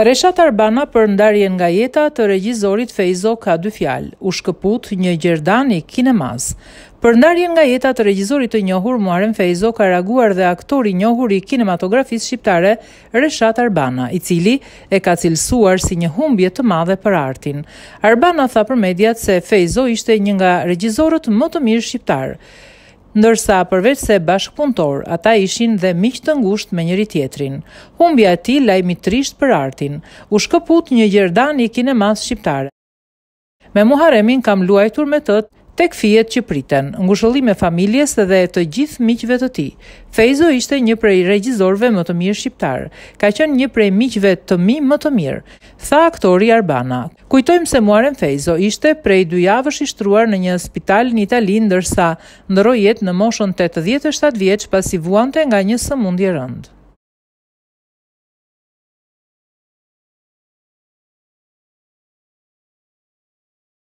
Reshat Arbana për ndarjen nga jeta të regjizorit Fejzo ka dy fjalë, u shkëput një gjerdani kinemas. Për ndarjen nga jeta të regjizorit të njohur, muaren Fejzo ka raguar dhe aktori njohur i kinematografisë shqiptare Reshat Arbana, i cili e ka cilësuar si një humbje të madhe për artin. Arbana tha për mediat se Fejzo ishte një nga regjizorët më të mirë shqiptarë ndërsa përveç se bashkëpunëtor, ata ishin dhe miq të ngushtë me njëri tjetrin. Humbja e tij lajmi trisht për artin, u shkëput një gjerdan i kinemas shqiptare. Me Muharemin kam luajtur me tëtë Tek fjet që priten, ngushëllim e familjes dhe të gjithë miqve të ti. Fejzo ishte një prej regjizorve më të mirë shqiptarë, ka qenë një prej miqve të mi më të mirë, tha aktori Arbana. Kujtojmë se muaren Fejzo ishte prej dujavë shishtruar në një spital një Itali ndërsa ndëro jetë në moshën 87 vjeqë pasi vuante nga një sëmundje rëndë.